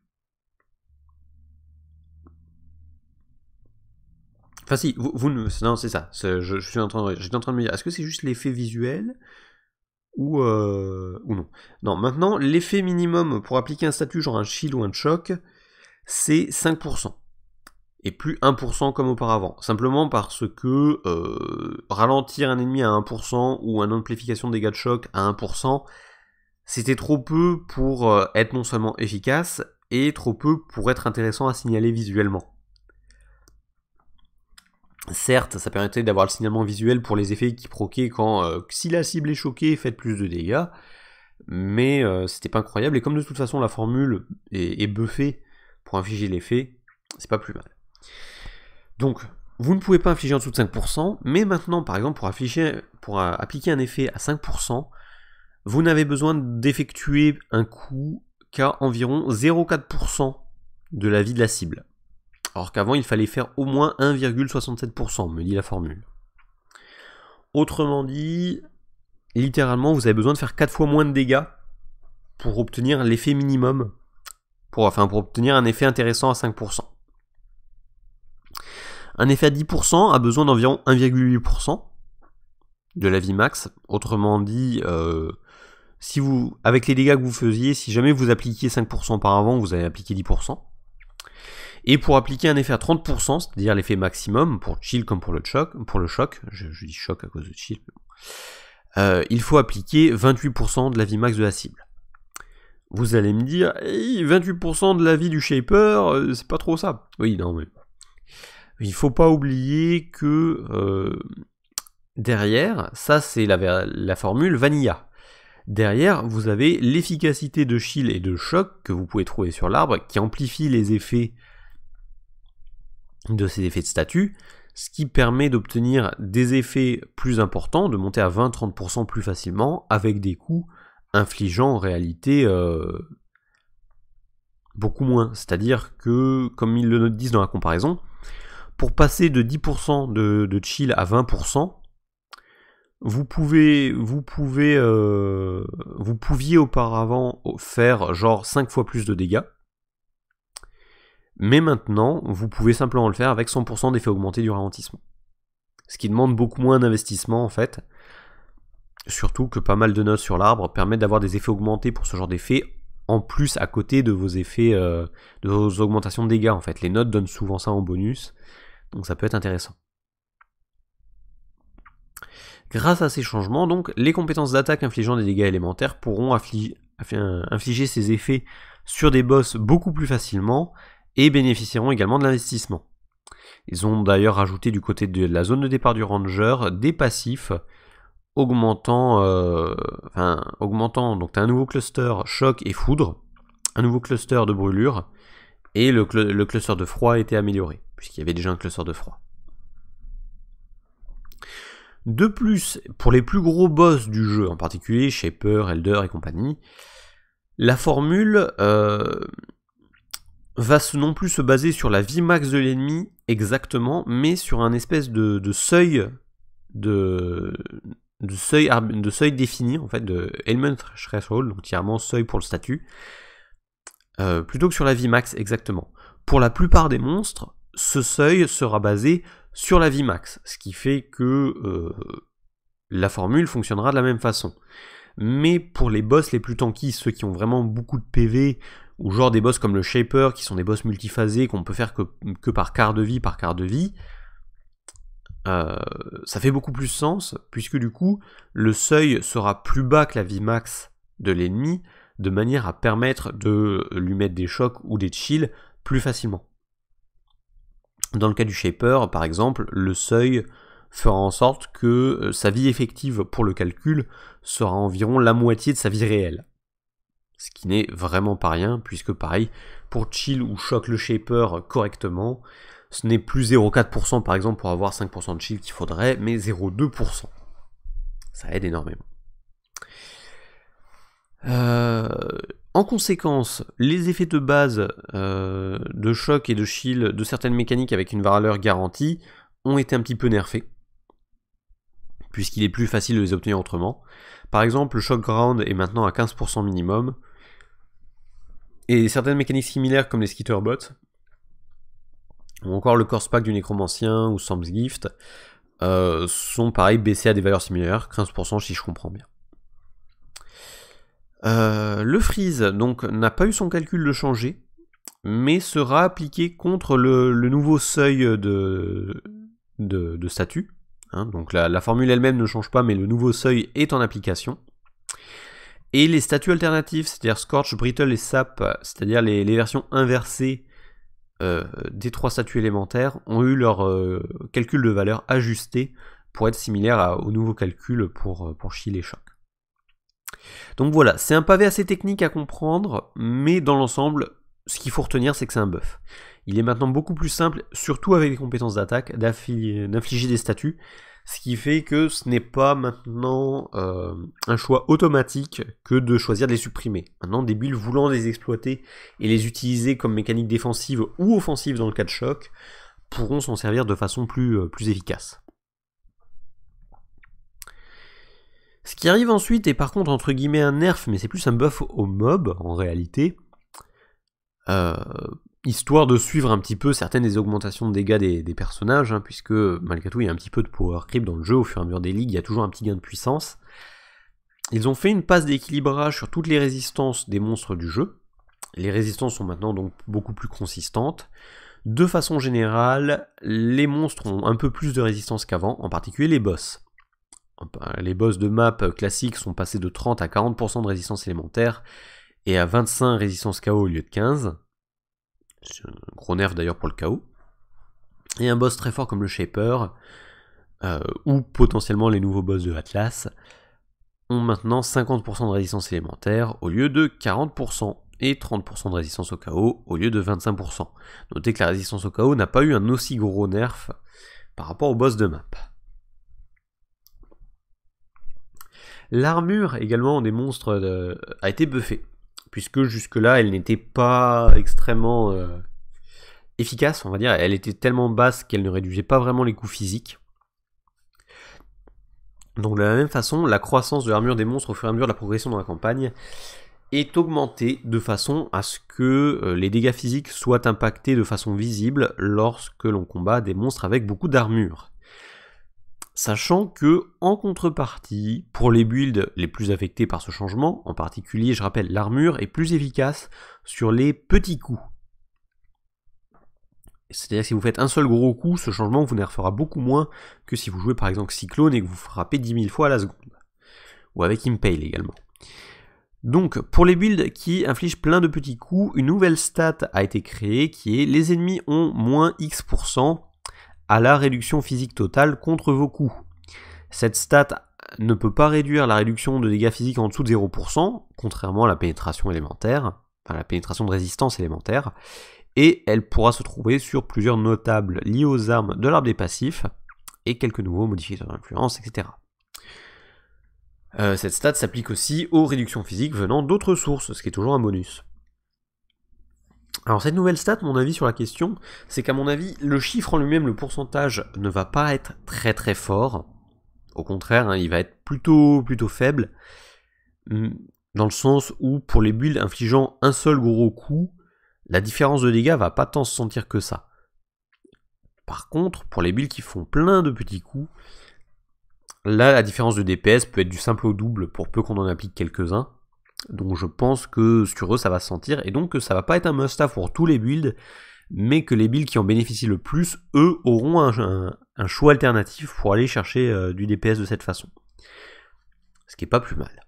Enfin, si, vous, ne. Non, c'est ça. Je, suis en train de, j'étais en train de me dire, est-ce que c'est juste l'effet visuel ou, euh, ou non Non, maintenant, l'effet minimum pour appliquer un statut, genre un shield ou un choc, c'est 5%. Et plus 1% comme auparavant. Simplement parce que euh, ralentir un ennemi à 1% ou un amplification des dégâts de choc à 1%, c'était trop peu pour euh, être non seulement efficace, et trop peu pour être intéressant à signaler visuellement. Certes, ça permettait d'avoir le signalement visuel pour les effets qui proquaient quand euh, si la cible est choquée, faites plus de dégâts. Mais euh, c'était pas incroyable. Et comme de toute façon la formule est, buffée pour infliger l'effet, c'est pas plus mal. Donc, vous ne pouvez pas infliger en dessous de 5%, mais maintenant, par exemple, pour, afficher, pour euh, appliquer un effet à 5%, vous n'avez besoin d'effectuer un coup qu'à environ 0,4% de la vie de la cible alors qu'avant il fallait faire au moins 1,67%, me dit la formule. Autrement dit, littéralement, vous avez besoin de faire 4 fois moins de dégâts pour obtenir l'effet minimum, pour, enfin pour obtenir un effet intéressant à 5%. Un effet à 10% a besoin d'environ 1,8% de la vie max. Autrement dit, euh, si vous, avec les dégâts que vous faisiez, si jamais vous appliquiez 5% par avant, vous avez appliqué 10%. Et pour appliquer un effet à 30%, c'est-à-dire l'effet maximum, pour chill comme pour le choc, pour le choc, je, dis choc à cause de chill, euh, il faut appliquer 28% de la vie max de la cible. Vous allez me dire, 28% eh, de la vie du shaper, euh, c'est pas trop ça. Oui, non, mais. Il faut pas oublier que euh, derrière, ça c'est la, formule vanilla. Derrière, vous avez l'efficacité de chill et de choc que vous pouvez trouver sur l'arbre qui amplifie les effets de ces effets de statut, ce qui permet d'obtenir des effets plus importants, de monter à 20-30% plus facilement, avec des coûts infligeant en réalité euh, beaucoup moins. C'est-à-dire que, comme ils le disent dans la comparaison, pour passer de 10% de, chill à 20%, vous pouvez, vous pouvez, euh, vous pouviez auparavant faire genre 5 fois plus de dégâts. Mais maintenant, vous pouvez simplement le faire avec 100% d'effet augmenté du ralentissement. Ce qui demande beaucoup moins d'investissement en fait. Surtout que pas mal de notes sur l'arbre permettent d'avoir des effets augmentés pour ce genre d'effet en plus à côté de vos effets, euh, de vos augmentations de dégâts en fait. Les notes donnent souvent ça en bonus, donc ça peut être intéressant. Grâce à ces changements, donc, les compétences d'attaque infligeant des dégâts élémentaires pourront infliger ces effets sur des boss beaucoup plus facilement et bénéficieront également de l'investissement. Ils ont d'ailleurs rajouté du côté de la zone de départ du Ranger des passifs augmentant, euh, enfin, augmentant donc as un nouveau cluster choc et foudre, un nouveau cluster de brûlure et le, cluster de froid a été amélioré puisqu'il y avait déjà un cluster de froid. De plus, pour les plus gros boss du jeu, en particulier Shaper, Elder et compagnie, la formule euh, va non plus se baser sur la vie max de l'ennemi exactement, mais sur un espèce de, seuil de, seuil de seuil défini en fait de element threshold, donc entièrement seuil pour le statut, euh, plutôt que sur la vie max exactement. Pour la plupart des monstres, ce seuil sera basé sur la vie max, ce qui fait que euh, la formule fonctionnera de la même façon. Mais pour les boss les plus tanky, ceux qui ont vraiment beaucoup de PV, ou genre des boss comme le Shaper, qui sont des boss multiphasés qu'on peut faire que, par quart de vie, par quart de vie, euh, ça fait beaucoup plus sens, puisque du coup, le seuil sera plus bas que la vie max de l'ennemi, de manière à permettre de lui mettre des chocs ou des chills plus facilement. Dans le cas du Shaper, par exemple, le seuil fera en sorte que euh, sa vie effective pour le calcul sera environ la moitié de sa vie réelle ce qui n'est vraiment pas rien, puisque pareil, pour chill ou choc le shaper correctement, ce n'est plus 0,4% par exemple pour avoir 5% de chill qu'il faudrait, mais 0,2%. Ça aide énormément. Euh, en conséquence, les effets de base euh, de choc et de chill de certaines mécaniques avec une valeur garantie ont été un petit peu nerfés, puisqu'il est plus facile de les obtenir autrement. Par exemple, le choc ground est maintenant à 15% minimum, et certaines mécaniques similaires comme les skitterbots ou encore le Corse Pack du Nécromancien ou Sam's Gift, euh, sont pareil baissés à des valeurs similaires, 15% si je comprends bien. Euh, le freeze donc n'a pas eu son calcul de changer, mais sera appliqué contre le, nouveau seuil de, de, statut. Hein, donc la formule elle-même ne change pas, mais le nouveau seuil est en application. Et les statuts alternatifs, c'est-à-dire Scorch, Brittle et Sap, c'est-à-dire les, versions inversées euh, des trois statuts élémentaires, ont eu leur euh, calcul de valeur ajusté pour être similaire au nouveau calcul pour, euh, pour et Choc. Donc voilà, c'est un pavé assez technique à comprendre, mais dans l'ensemble, ce qu'il faut retenir, c'est que c'est un buff. Il est maintenant beaucoup plus simple, surtout avec les compétences d'attaque, d'infliger des statuts, ce qui fait que ce n'est pas maintenant euh, un choix automatique que de choisir de les supprimer. Maintenant, des builds voulant les exploiter et les utiliser comme mécanique défensive ou offensive dans le cas de choc pourront s'en servir de façon plus, euh, plus efficace. Ce qui arrive ensuite est par contre entre guillemets un nerf, mais c'est plus un buff au mob en réalité. Euh, histoire de suivre un petit peu certaines des augmentations de dégâts des, personnages, hein, puisque malgré tout il y a un petit peu de power creep dans le jeu, au fur et à mesure des ligues, il y a toujours un petit gain de puissance. Ils ont fait une passe d'équilibrage sur toutes les résistances des monstres du jeu. Les résistances sont maintenant donc beaucoup plus consistantes. De façon générale, les monstres ont un peu plus de résistance qu'avant, en particulier les boss. Les boss de map classiques sont passés de 30 à 40% de résistance élémentaire et à 25 résistance KO au lieu de 15. C'est un gros nerf d'ailleurs pour le chaos. Et un boss très fort comme le Shaper, euh, ou potentiellement les nouveaux boss de Atlas, ont maintenant 50% de résistance élémentaire au lieu de 40% et 30% de résistance au chaos au lieu de 25%. Notez que la résistance au chaos n'a pas eu un aussi gros nerf par rapport au boss de map. L'armure également des monstres euh, a été buffée puisque jusque-là, elle n'était pas extrêmement euh, efficace, on va dire. Elle était tellement basse qu'elle ne réduisait pas vraiment les coûts physiques. Donc de la même façon, la croissance de l'armure des monstres au fur et à mesure de la progression dans la campagne est augmentée de façon à ce que euh, les dégâts physiques soient impactés de façon visible lorsque l'on combat des monstres avec beaucoup d'armure sachant que en contrepartie, pour les builds les plus affectés par ce changement, en particulier je rappelle l'armure est plus efficace sur les petits coups. C'est-à-dire que si vous faites un seul gros coup, ce changement vous nerfera beaucoup moins que si vous jouez par exemple Cyclone et que vous frappez 10 000 fois à la seconde. Ou avec Impale également. Donc, pour les builds qui infligent plein de petits coups, une nouvelle stat a été créée qui est les ennemis ont moins X% à la réduction physique totale contre vos coups. Cette stat ne peut pas réduire la réduction de dégâts physiques en dessous de 0%, contrairement à la pénétration élémentaire, enfin la pénétration de résistance élémentaire, et elle pourra se trouver sur plusieurs notables liés aux armes de l'arbre des passifs, et quelques nouveaux modificateurs d'influence, etc. Euh, cette stat s'applique aussi aux réductions physiques venant d'autres sources, ce qui est toujours un bonus. Alors cette nouvelle stat, mon avis sur la question, c'est qu'à mon avis, le chiffre en lui-même, le pourcentage, ne va pas être très très fort. Au contraire, hein, il va être plutôt plutôt faible. Hmm, dans le sens où pour les builds infligeant un seul gros coup, la différence de dégâts va pas tant se sentir que ça. Par contre, pour les builds qui font plein de petits coups, là la différence de DPS peut être du simple au double pour peu qu'on en applique quelques-uns. Donc je pense que sur eux ça va se sentir et donc que ça va pas être un must-have pour tous les builds, mais que les builds qui en bénéficient le plus, eux, auront un, choix alternatif pour aller chercher euh, du DPS de cette façon. Ce qui est pas plus mal.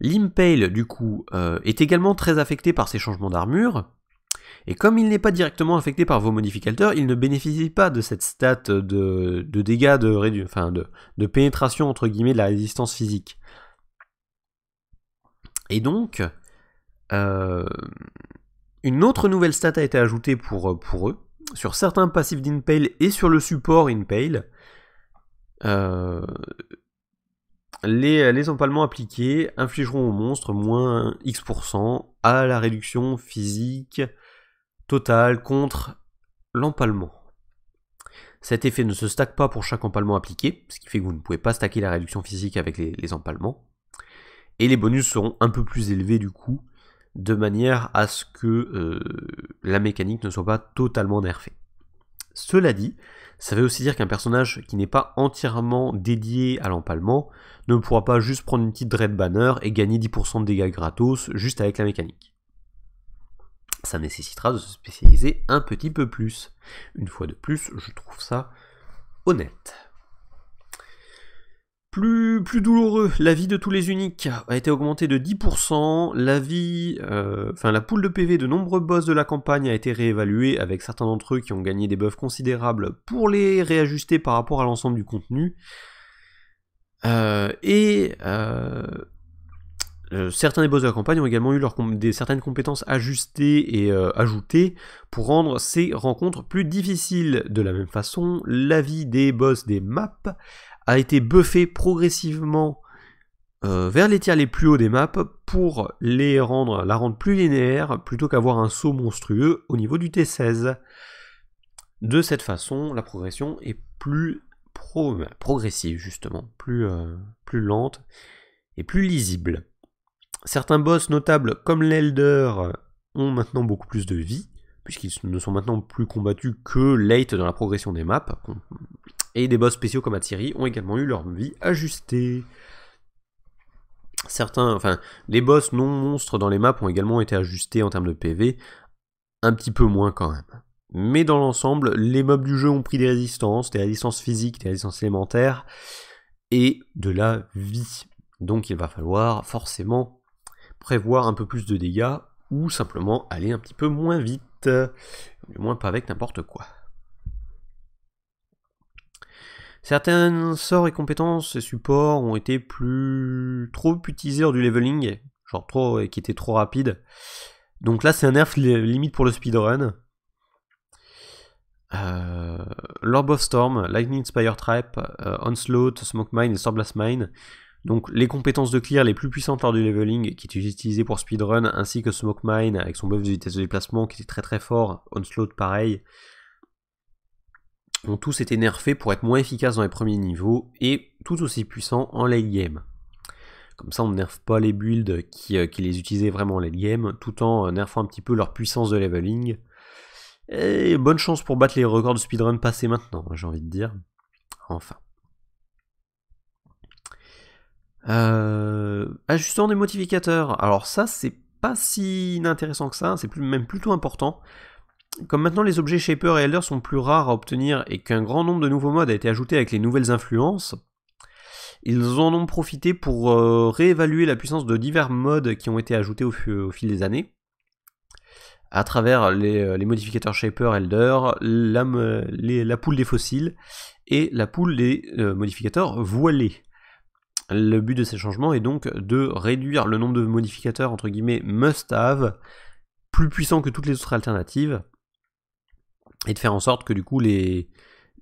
L'Impale, du coup, euh, est également très affecté par ces changements d'armure. Et comme il n'est pas directement affecté par vos modificateurs, il ne bénéficie pas de cette stat de, dégâts de, enfin de, de pénétration entre guillemets de la résistance physique. Et donc, euh, une autre nouvelle stat a été ajoutée pour, euh, pour eux, sur certains passifs d'inPale et sur le support Impale. Euh, les, les, empalements appliqués infligeront au monstre moins X% à la réduction physique totale contre l'empalement. Cet effet ne se stack pas pour chaque empalement appliqué, ce qui fait que vous ne pouvez pas stacker la réduction physique avec les empalements et les bonus seront un peu plus élevés du coup, de manière à ce que euh, la mécanique ne soit pas totalement nerfée. Cela dit, ça veut aussi dire qu'un personnage qui n'est pas entièrement dédié à l'empalement ne pourra pas juste prendre une petite Dread Banner et gagner 10% de dégâts gratos juste avec la mécanique. Ça nécessitera de se spécialiser un petit peu plus. Une fois de plus, je trouve ça honnête. Plus, douloureux, la vie de tous les uniques a été augmentée de 10%, la vie, euh, enfin la poule de PV de nombreux boss de la campagne a été réévaluée avec certains d'entre eux qui ont gagné des buffs considérables pour les réajuster par rapport à l'ensemble du contenu. Euh, et euh, certains des boss de la campagne ont également eu leur certaines compétences ajustées et ajoutées pour rendre ces rencontres plus difficiles. De la même façon, la vie des boss des maps a été buffé progressivement euh, vers les tiers les plus hauts des maps pour les rendre, la rendre plus linéaire plutôt qu'avoir un saut monstrueux au niveau du T16. De cette façon, la progression est plus progressive justement, plus, euh, plus lente et plus lisible. Certains boss notables comme l'Elder ont maintenant beaucoup plus de vie, puisqu'ils ne sont maintenant plus combattus que late dans la progression des maps, et des boss spéciaux comme Atsiri ont également eu leur vie ajustée. Certains, enfin, les boss non monstres dans les maps ont également été ajustés en termes de PV, un petit peu moins quand même. Mais dans l'ensemble, les mobs du jeu ont pris des résistances, des résistances physiques, des résistances élémentaires, et de la vie. Donc il va falloir forcément prévoir un peu plus de dégâts, ou simplement aller un petit peu moins vite, Au moins pas avec n'importe quoi. Certains sorts et compétences et supports ont été plus trop utilisés lors du leveling, genre trop et qui étaient trop rapides. Donc là, c'est un nerf limite pour le speedrun. Euh, Lord of Storm, Lightning Spire Trap, euh, Onslaught, Smoke Mine et Stormblast Mine. Donc les compétences de clear les plus puissantes lors du leveling qui étaient utilisées pour speedrun ainsi que Smoke Mine avec son buff de vitesse de déplacement qui était très très fort, Onslaught pareil, ont tous été nerfés pour être moins efficaces dans les premiers niveaux et tout aussi puissants en late game. Comme ça, on ne nerf pas les builds euh, qui, les utilisaient vraiment en late game, tout en euh, nerfant un petit peu leur puissance de leveling. Et bonne chance pour battre les records de speedrun passés maintenant, j'ai envie de dire. Enfin. Euh, ajustant des modificateurs. Alors ça, c'est pas si intéressant que ça, c'est même plutôt important. Comme maintenant les objets Shaper et Elder sont plus rares à obtenir et qu'un grand nombre de nouveaux modes a été ajouté avec les nouvelles influences, ils en ont profité pour euh, réévaluer la puissance de divers modes qui ont été ajoutés au, fil des années, à travers les, euh, modificateurs Shaper, Elder, la, poule des fossiles et la poule des euh, modificateurs voilés. Le but de ces changements est donc de réduire le nombre de modificateurs entre guillemets must-have, plus puissants que toutes les autres alternatives, et de faire en sorte que du coup les,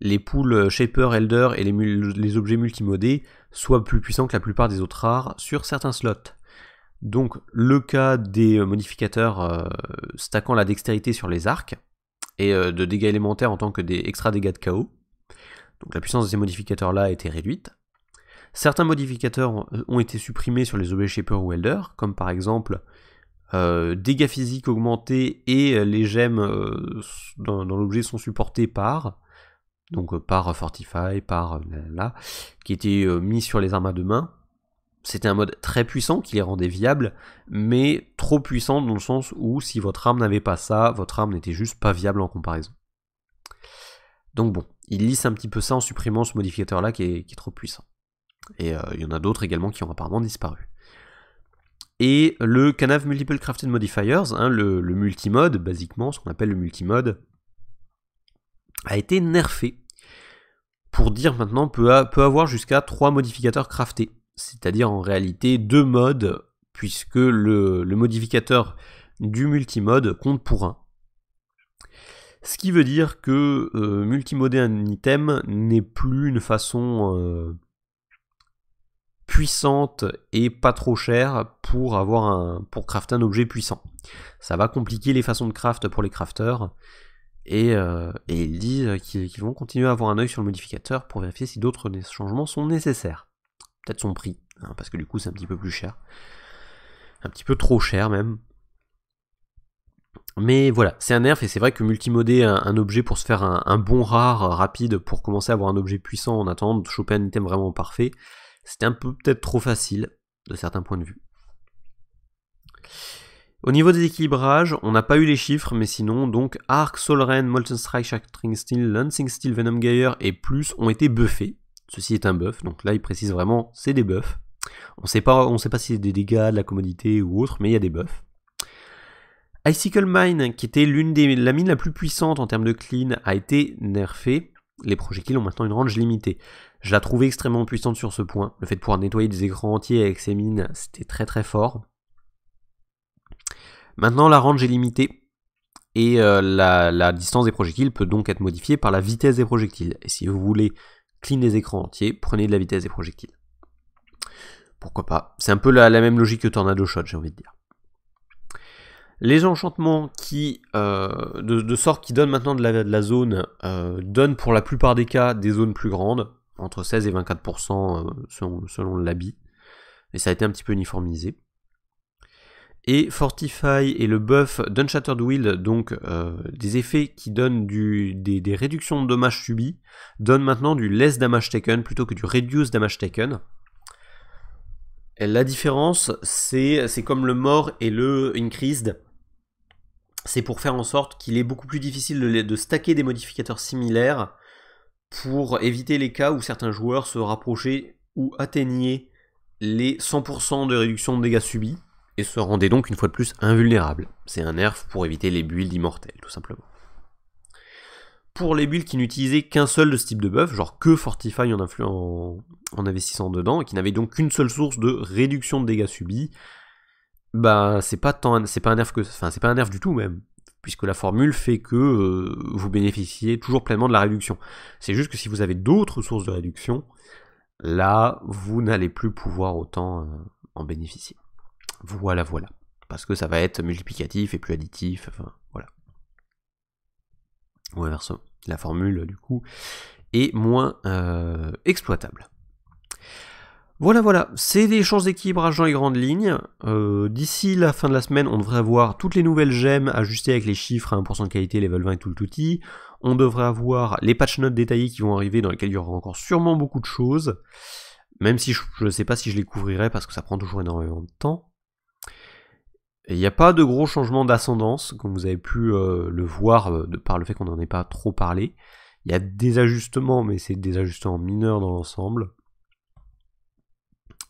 les poules euh, Shaper, Elder et les, objets multimodés soient plus puissants que la plupart des autres rares sur certains slots. Donc le cas des euh, modificateurs euh, stackant la dextérité sur les arcs et de dégâts élémentaires en tant que des extra dégâts de chaos. Donc la puissance de ces modificateurs-là a été réduite. Certains modificateurs ont été supprimés sur les objets Shaper ou Elder, comme par exemple euh, dégâts physiques augmentés et euh, les gemmes euh, dans, l'objet sont supportés par donc par Fortify, par là, qui était mis sur les armes à deux mains. C'était un mode très puissant qui les rendait viables, mais trop puissant dans le sens où si votre arme n'avait pas ça, votre arme n'était juste pas viable en comparaison. Donc bon, il lisse un petit peu ça en supprimant ce modificateur là qui est, trop puissant. Et il y en a d'autres également qui ont apparemment disparu et le Canav Multiple Crafted Modifiers, hein, le, multimode, basiquement, ce qu'on appelle le multimode, a été nerfé. Pour dire maintenant, peut, avoir jusqu'à 3 modificateurs craftés. C'est-à-dire en réalité deux modes, puisque le, modificateur du multimode compte pour un. Ce qui veut dire que euh, multimoder un item n'est plus une façon euh, puissante et pas trop chère pour avoir un pour crafter un objet puissant. Ça va compliquer les façons de craft pour les crafters. Et, euh, euh, ils disent qu'ils vont continuer à avoir un œil sur le modificateur pour vérifier si d'autres changements sont nécessaires. Peut-être son prix, hein, parce que du coup c'est un petit peu plus cher. Un petit peu trop cher même. Mais voilà, c'est un nerf et c'est vrai que multimoder un, objet pour se faire un, bon rare euh, rapide pour commencer à avoir un objet puissant en attendant Chopin choper vraiment parfait, c'était un peu peut-être trop facile, de certains points de vue. Au niveau des équilibrages, on n'a pas eu les chiffres, mais sinon, donc Arc, Solren, Molten Strike, Shattering Steel, Lancing Steel, Venom Geyer et plus ont été buffés. Ceci est un buff, donc là il précise vraiment c'est des buffs. On sait pas, on sait pas si c'est des dégâts, de la commodité ou autre, mais il y a des buffs. Icicle Mine, qui était l'une des la mine la plus puissante en termes de clean, a été nerfée. Les projectiles ont maintenant une range limitée. Je la trouvais extrêmement puissante sur ce point. Le fait de pouvoir nettoyer des écrans entiers avec ces mines, c'était très très fort. Maintenant, la range est limitée. Et euh, la, distance des projectiles peut donc être modifiée par la vitesse des projectiles. Et si vous voulez clean les écrans entiers, prenez de la vitesse des projectiles. Pourquoi pas C'est un peu la, même logique que Tornado Shot, j'ai envie de dire. Les enchantements qui, euh, de, de, sorte qui donnent maintenant de la, de la zone euh, donnent pour la plupart des cas des zones plus grandes entre 16 et 24% euh, selon, l'habit. Et ça a été un petit peu uniformisé. Et Fortify et le buff d'Unshattered Wild, donc euh, des effets qui donnent des, réductions de dommages subis, donnent maintenant du less damage taken plutôt que du reduce damage taken. la différence, c'est comme le mort et le increased. C'est pour faire en sorte qu'il est beaucoup plus difficile de stacker des modificateurs similaires pour éviter les cas où certains joueurs se rapprochaient ou atteignaient les 100% de réduction de dégâts subis et se rendaient donc une fois de plus invulnérables. C'est un nerf pour éviter les builds immortels, tout simplement. Pour les builds qui n'utilisaient qu'un seul de ce type de buff, genre que Fortify en, investissant dedans, et qui n'avaient donc qu'une seule source de réduction de dégâts subis, bah c'est pas tant c'est pas un nerf que enfin c'est pas un nerf du tout même puisque la formule fait que euh, vous bénéficiez toujours pleinement de la réduction. C'est juste que si vous avez d'autres sources de réduction, là, vous n'allez plus pouvoir autant euh, en bénéficier. Voilà, voilà. Parce que ça va être multiplicatif et plus additif, enfin, voilà. Ou inversement, la formule, du coup, est moins euh, exploitable. Voilà, voilà, c'est des chances d'équilibrage dans les grandes lignes. Euh, d'ici la fin de la semaine, on devrait avoir toutes les nouvelles gemmes ajustées avec les chiffres à 1% de qualité, level 20 et tout le touti. On devrait avoir les patch notes détaillées qui vont arriver, dans lesquelles il y aura encore sûrement beaucoup de choses. Même si je ne sais pas si je les couvrirai parce que ça prend toujours énormément de temps. Il n'y a pas de gros changements d'ascendance, comme vous avez pu euh, le voir euh, par le fait qu'on n'en ait pas trop parlé. Il y a des ajustements, mais c'est des ajustements mineurs dans l'ensemble.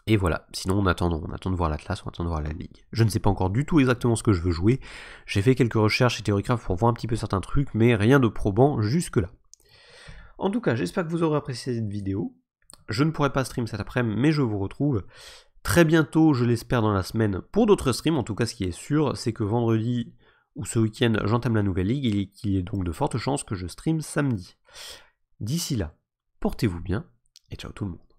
Et voilà, sinon on attend, on attend de voir l'Atlas, on attend de voir la Ligue. Je ne sais pas encore du tout exactement ce que je veux jouer. J'ai fait quelques recherches chez Theorycraft pour voir un petit peu certains trucs, mais rien de probant jusque-là. En tout cas, j'espère que vous aurez apprécié cette vidéo. Je ne pourrai pas stream cet après-midi, mais je vous retrouve très bientôt, je l'espère dans la semaine, pour d'autres streams. En tout cas, ce qui est sûr, c'est que vendredi ou ce week-end, j'entame la nouvelle ligue et qu'il y ait donc de fortes chances que je stream samedi. D'ici là, portez-vous bien et ciao tout le monde.